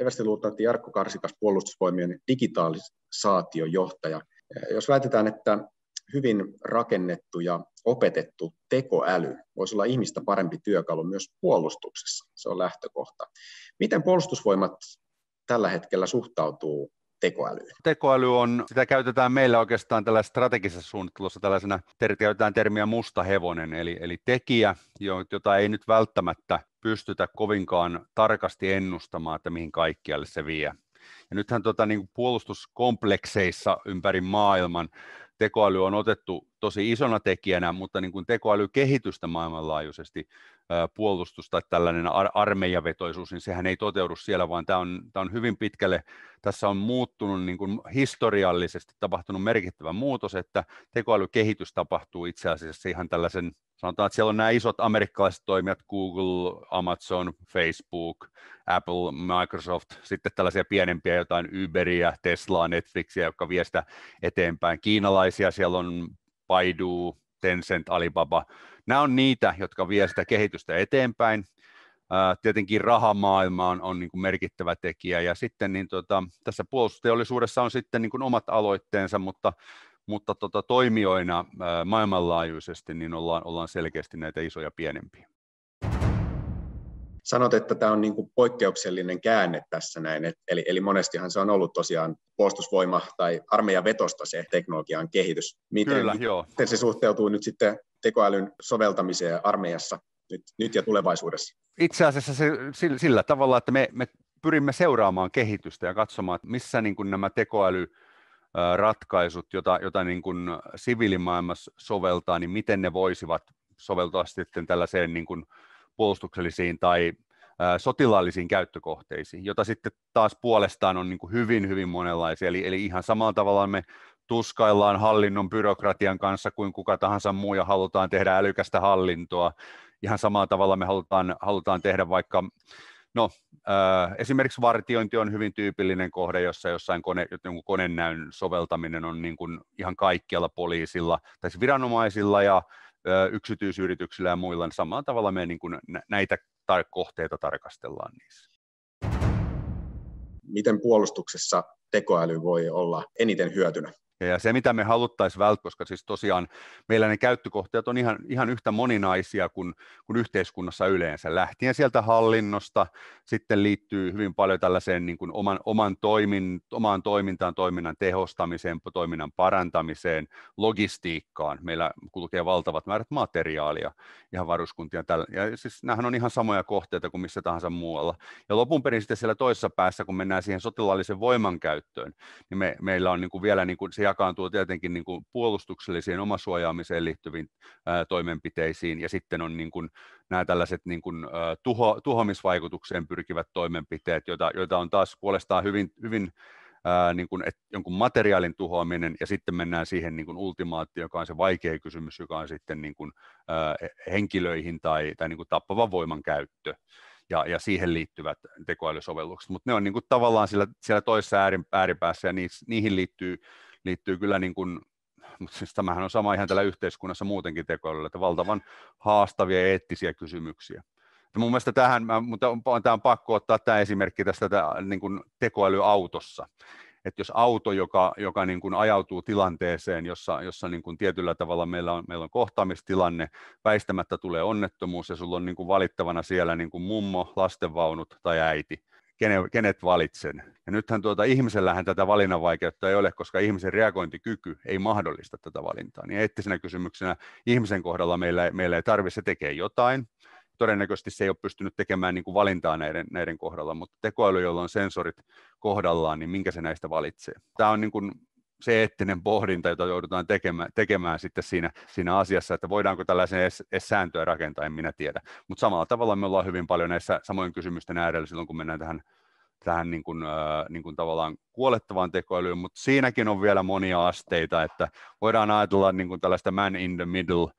everstiluutnantti Jarkko Karsikas, puolustusvoimien digitaalisaatiojohtaja. Jos väitetään, että hyvin rakennettu ja opetettu tekoäly voisi olla ihmistä parempi työkalu myös puolustuksessa. Se on lähtökohta. Miten puolustusvoimat tällä hetkellä suhtautuu tekoälyyn? Tekoäly on, sitä käytetään meillä oikeastaan tällä strategisessa suunnittelussa tällaisena, käytetään termiä musta hevonen, eli, eli tekijä, jota ei nyt välttämättä pystytä kovinkaan tarkasti ennustamaan, että mihin kaikkialle se vie. Ja nythän tota, niin puolustuskomplekseissa ympäri maailman tekoäly on otettu tosi isona tekijänä, mutta niin kuin tekoälykehitystä maailmanlaajuisesti puolustus tai tällainen ar- armeijavetoisuus, niin sehän ei toteudu siellä, vaan tämä on, tämä on hyvin pitkälle, tässä on muuttunut niin kuin historiallisesti tapahtunut merkittävä muutos, että tekoälykehitys tapahtuu itse asiassa ihan tällaisen, sanotaan, että siellä on nämä isot amerikkalaiset toimijat, Google, Amazon, Facebook, Apple, Microsoft, sitten tällaisia pienempiä, jotain Uberia, Teslaa, Netflixiä, jotka vie sitä eteenpäin. Kiinalaisia siellä on Baidu, Tencent, Alibaba, Nämä on niitä, jotka vie sitä kehitystä eteenpäin. Tietenkin rahamaailma on, on niin kuin merkittävä tekijä ja sitten niin tota, tässä puolustusteollisuudessa on sitten niin kuin omat aloitteensa, mutta, mutta tota, toimijoina maailmanlaajuisesti niin ollaan, ollaan selkeästi näitä isoja pienempiä sanot, että tämä on niin kuin poikkeuksellinen käänne tässä näin, Et, eli, eli monestihan se on ollut tosiaan puolustusvoima tai armeijan vetosta se teknologian kehitys. Miten, Kyllä, joo. miten se suhteutuu nyt sitten tekoälyn soveltamiseen armeijassa nyt, nyt ja tulevaisuudessa? Itse asiassa se, sillä, sillä tavalla, että me, me pyrimme seuraamaan kehitystä ja katsomaan, että missä niin kuin nämä tekoäly ratkaisut, jota, jota niin siviilimaailmassa soveltaa, niin miten ne voisivat soveltaa sitten tällaiseen niin kuin puolustuksellisiin tai sotilaallisiin käyttökohteisiin, jota sitten taas puolestaan on niin kuin hyvin, hyvin monenlaisia. Eli, eli ihan samalla tavalla me tuskaillaan hallinnon byrokratian kanssa kuin kuka tahansa muu ja halutaan tehdä älykästä hallintoa. Ihan samalla tavalla me halutaan, halutaan tehdä vaikka, no äh, esimerkiksi vartiointi on hyvin tyypillinen kohde, jossa jossain kone, jonkun konennäyn soveltaminen on niin kuin ihan kaikkialla poliisilla, tai siis viranomaisilla ja äh, yksityisyrityksillä ja muilla, niin samalla tavalla me niin kuin näitä tar- kohteita tarkastellaan niissä miten puolustuksessa tekoäly voi olla eniten hyötynä? Ja se, mitä me haluttaisiin välttää, koska siis tosiaan meillä ne käyttökohteet on ihan, ihan yhtä moninaisia kuin, kuin yhteiskunnassa yleensä, lähtien sieltä hallinnosta, sitten liittyy hyvin paljon tällaiseen niin kuin oman, oman toimin, omaan toimintaan, toiminnan tehostamiseen, toiminnan parantamiseen, logistiikkaan. Meillä kulkee valtavat määrät materiaalia ihan varuskuntia. Tällä, ja siis nämähän on ihan samoja kohteita kuin missä tahansa muualla. Ja lopun perin sitten siellä toisessa päässä, kun mennään siihen sotilaallisen voimankäyttöön, niin me, meillä on niin kuin vielä niin kuin, se jakaantuu tietenkin niin kuin puolustuksellisiin omasuojaamiseen liittyviin ää, toimenpiteisiin ja sitten on niin kuin nämä tällaiset niin kuin, ää, tuho, tuhomisvaikutukseen pyrkivät toimenpiteet, joita, joita on taas puolestaan hyvin, hyvin ää, niin kuin, et, jonkun materiaalin tuhoaminen ja sitten mennään siihen niin ultimaatti, joka on se vaikea kysymys, joka on sitten niin kuin, ää, henkilöihin tai, tai niin kuin tappavan voiman käyttö ja, ja siihen liittyvät tekoälysovellukset, mutta ne on niinku tavallaan siellä, siellä toisessa äärin, ääripäässä ja niihin liittyy liittyy kyllä niin kuin mutta siis tämähän on sama ihan tällä yhteiskunnassa muutenkin tekoilla, että valtavan haastavia ja eettisiä kysymyksiä. Ja mun mielestä tähän, mä, mutta on, tämä on pakko ottaa tämä esimerkki tästä tämä, niin kuin tekoälyautossa. Että jos auto, joka, joka niin kuin ajautuu tilanteeseen, jossa, jossa niin kuin tietyllä tavalla meillä on, meillä on kohtaamistilanne, väistämättä tulee onnettomuus ja sulla on niin kuin valittavana siellä niin kuin mummo, lastenvaunut tai äiti, Kenen kenet valitsen. Ja nythän tuota, ihmisellähän tätä valinnanvaikeutta ei ole, koska ihmisen reagointikyky ei mahdollista tätä valintaa. Niin eettisenä kysymyksenä ihmisen kohdalla meillä, meillä ei tarvitse, se jotain. Todennäköisesti se ei ole pystynyt tekemään niin kuin valintaa näiden, näiden kohdalla, mutta tekoäly, jolla on sensorit kohdallaan, niin minkä se näistä valitsee. Tämä on niin kuin se eettinen pohdinta, jota joudutaan tekemään, tekemään sitten siinä, siinä asiassa, että voidaanko tällaisen edes, edes sääntöä rakentaa, en minä tiedä. Mutta samalla tavalla me ollaan hyvin paljon näissä samojen kysymysten äärellä silloin, kun mennään tähän, tähän niin kuin, äh, niin kuin tavallaan kuolettavaan tekoälyyn, mutta siinäkin on vielä monia asteita, että voidaan ajatella niin kuin tällaista man in the middle –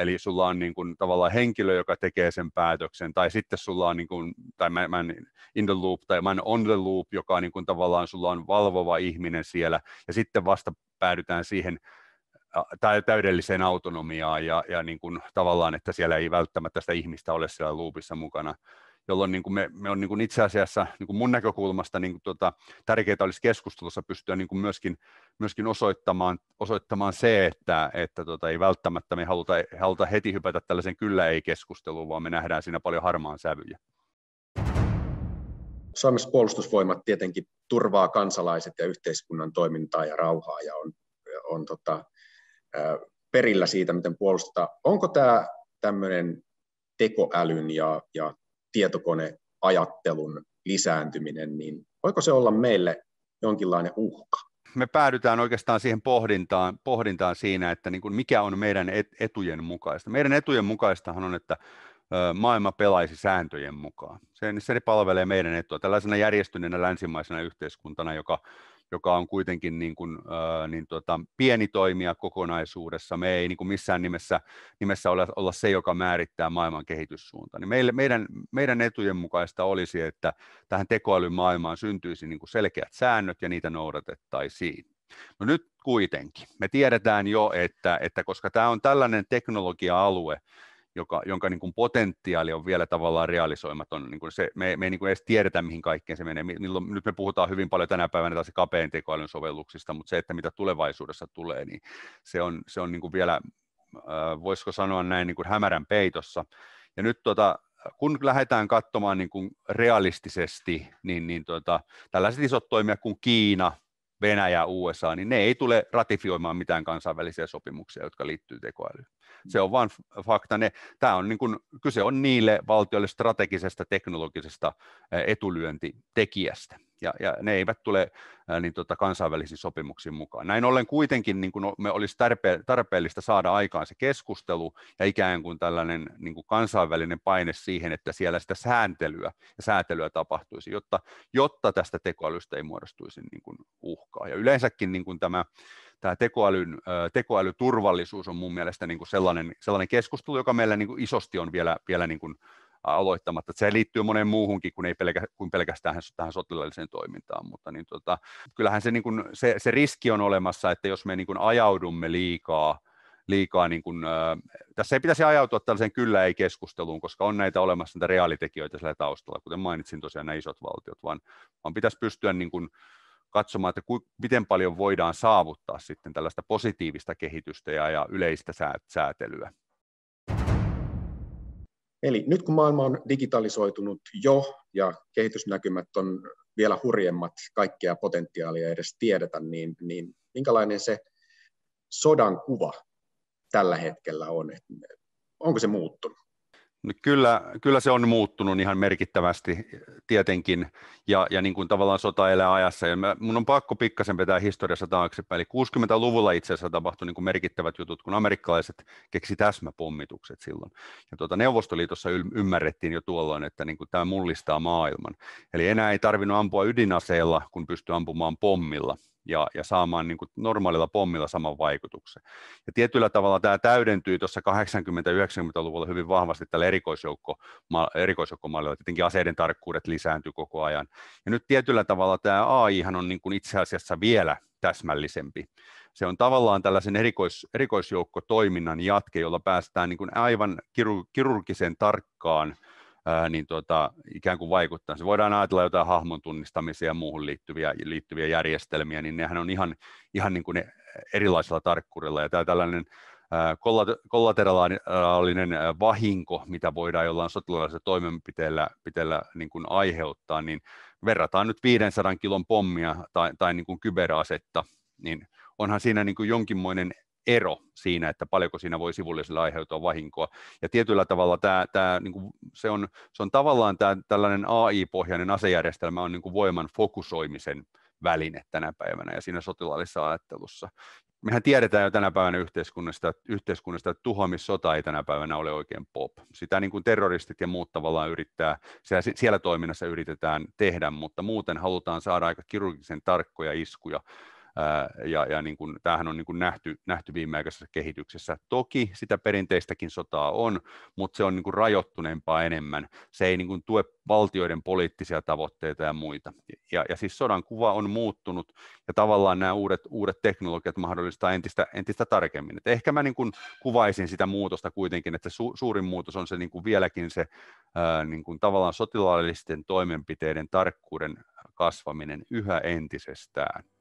eli sulla on niin kuin, tavallaan henkilö, joka tekee sen päätöksen, tai sitten sulla on, niin kuin, tai man, man in the loop, tai man on the loop, joka on niin kuin, tavallaan sulla on valvova ihminen siellä, ja sitten vasta päädytään siihen täydelliseen autonomiaan ja, ja niin kuin, tavallaan, että siellä ei välttämättä sitä ihmistä ole siellä loopissa mukana jolloin niin kuin me, me on niin kuin itse asiassa niin kuin mun näkökulmasta niin kuin tuota, tärkeää olisi keskustelussa pystyä niin kuin myöskin, myöskin osoittamaan, osoittamaan se, että, että tuota, ei välttämättä me haluta, haluta heti hypätä tällaisen kyllä-ei-keskusteluun, vaan me nähdään siinä paljon harmaan sävyjä. Suomessa puolustusvoimat tietenkin turvaa kansalaiset ja yhteiskunnan toimintaa ja rauhaa ja on, on tota, perillä siitä, miten puolustetaan. Onko tämä tämmöinen tekoälyn ja, ja tietokoneajattelun lisääntyminen, niin voiko se olla meille jonkinlainen uhka? Me päädytään oikeastaan siihen pohdintaan, pohdintaan siinä, että niin kuin mikä on meidän etujen mukaista. Meidän etujen mukaistahan on, että maailma pelaisi sääntöjen mukaan. Se, se palvelee meidän etua. Tällaisena järjestyneenä länsimaisena yhteiskuntana, joka joka on kuitenkin niin kuin, niin tota, pieni toimija kokonaisuudessa. Me ei niin kuin missään nimessä, nimessä olla, olla se, joka määrittää maailman kehityssuunta. Niin meille, meidän, meidän etujen mukaista olisi, että tähän tekoälyn maailmaan syntyisi niin kuin selkeät säännöt ja niitä noudatettaisiin. No nyt kuitenkin. Me tiedetään jo, että, että koska tämä on tällainen teknologia-alue, joka, jonka niin kuin potentiaali on vielä tavallaan realisoimaton. Niin kuin se, me, me ei niin kuin edes tiedetä, mihin kaikkeen se menee. Milloin, nyt me puhutaan hyvin paljon tänä päivänä taas kapean tekoälyn sovelluksista, mutta se, että mitä tulevaisuudessa tulee, niin se on, se on niin kuin vielä, voisiko sanoa näin, niin kuin hämärän peitossa. Ja nyt tuota, kun lähdetään katsomaan niin kuin realistisesti, niin, niin tuota, tällaiset isot toimijat kuin Kiina, Venäjä ja USA, niin ne ei tule ratifioimaan mitään kansainvälisiä sopimuksia, jotka liittyy tekoälyyn. Se on vain fakta. Ne, tämä on niin kun kyse on niille valtioille strategisesta teknologisesta etulyöntitekijästä ja, ja ne eivät tule ää, niin tota, kansainvälisiin sopimuksiin mukaan. Näin ollen kuitenkin niin kun no, me olisi tarpe, tarpeellista saada aikaan se keskustelu ja ikään kuin tällainen niin kuin kansainvälinen paine siihen, että siellä sitä sääntelyä ja säätelyä tapahtuisi, jotta, jotta tästä tekoälystä ei muodostuisi niin kuin uhkaa. Ja yleensäkin niin kuin tämä tämä tekoälyn, tekoälyturvallisuus on mun mielestä niin kuin sellainen, sellainen keskustelu, joka meillä niin kuin isosti on vielä, vielä niin kuin aloittamatta. Se liittyy moneen muuhunkin kuin, ei pelkä, kuin pelkästään tähän sotilaalliseen toimintaan, mutta niin tota, kyllähän se, niin kuin, se, se riski on olemassa, että jos me niin kuin ajaudumme liikaa liikaa, niin kuin, äh, tässä ei pitäisi ajautua tällaiseen kyllä ei keskusteluun, koska on näitä olemassa näitä reaalitekijöitä sillä taustalla, kuten mainitsin tosiaan nämä isot valtiot, vaan, vaan pitäisi pystyä niin kuin, katsomaan, että ku, miten paljon voidaan saavuttaa sitten tällaista positiivista kehitystä ja, ja yleistä säätelyä. Eli nyt kun maailma on digitalisoitunut jo ja kehitysnäkymät on vielä hurjemmat, kaikkea potentiaalia edes tiedetä, niin, niin minkälainen se sodan kuva tällä hetkellä on? Onko se muuttunut? Niin kyllä, kyllä se on muuttunut ihan merkittävästi tietenkin, ja, ja niin kuin tavallaan sota elää ajassa. Ja mun on pakko pikkasen vetää historiassa taaksepäin. Eli 60-luvulla itse asiassa tapahtui niin kuin merkittävät jutut, kun amerikkalaiset keksi täsmäpommitukset silloin. Ja tuota, Neuvostoliitossa ymmärrettiin jo tuolloin, että niin kuin tämä mullistaa maailman. Eli enää ei tarvinnut ampua ydinaseella, kun pystyy ampumaan pommilla – ja, ja saamaan niin kuin normaalilla pommilla saman vaikutuksen. Ja tietyllä tavalla tämä täydentyy tuossa 80-90-luvulla hyvin vahvasti tällä erikoisjoukko, erikoisjoukkomallilla. Tietenkin aseiden tarkkuudet lisääntyy koko ajan. Ja nyt tietyllä tavalla tämä AI on niin kuin itse asiassa vielä täsmällisempi. Se on tavallaan tällaisen erikois, erikoisjoukkotoiminnan jatke, jolla päästään niin kuin aivan kirurgisen tarkkaan – ää, niin tuota, ikään kuin vaikuttaa. Se voidaan ajatella jotain hahmon tunnistamisia ja muuhun liittyviä, liittyviä järjestelmiä, niin nehän on ihan, ihan niin kuin ne erilaisella tarkkuudella. Ja tämä tällainen kollateraalinen vahinko, mitä voidaan jollain sotilaallisella toimenpiteellä pitellä, niin kuin aiheuttaa, niin verrataan nyt 500 kilon pommia tai, tai niin kuin kyberasetta, niin onhan siinä niin kuin jonkinmoinen ero siinä, että paljonko siinä voi sivulliselle aiheutua vahinkoa. Ja tietyllä tavalla tämä, tämä niin kuin, se, on, se on tavallaan tämä, tällainen AI-pohjainen asejärjestelmä on niin kuin voiman fokusoimisen väline tänä päivänä ja siinä sotilaallisessa ajattelussa. Mehän tiedetään jo tänä päivänä yhteiskunnasta, yhteiskunnasta että tuhoamissota ei tänä päivänä ole oikein pop. Sitä niin kuin terroristit ja muut tavallaan yrittää, siellä, siellä toiminnassa yritetään tehdä, mutta muuten halutaan saada aika kirurgisen tarkkoja iskuja ja, ja niin kuin, tämähän on niin kuin nähty, nähty viimeaikaisessa kehityksessä. Toki sitä perinteistäkin sotaa on, mutta se on niin kuin rajoittuneempaa enemmän. Se ei niin kuin tue valtioiden poliittisia tavoitteita ja muita. Ja, ja siis sodan kuva on muuttunut ja tavallaan nämä uudet, uudet teknologiat mahdollistaa entistä, entistä tarkemmin. Et ehkä mä niin kuin kuvaisin sitä muutosta kuitenkin, että su, suurin muutos on se niin kuin vieläkin se ää, niin kuin tavallaan sotilaallisten toimenpiteiden tarkkuuden kasvaminen yhä entisestään.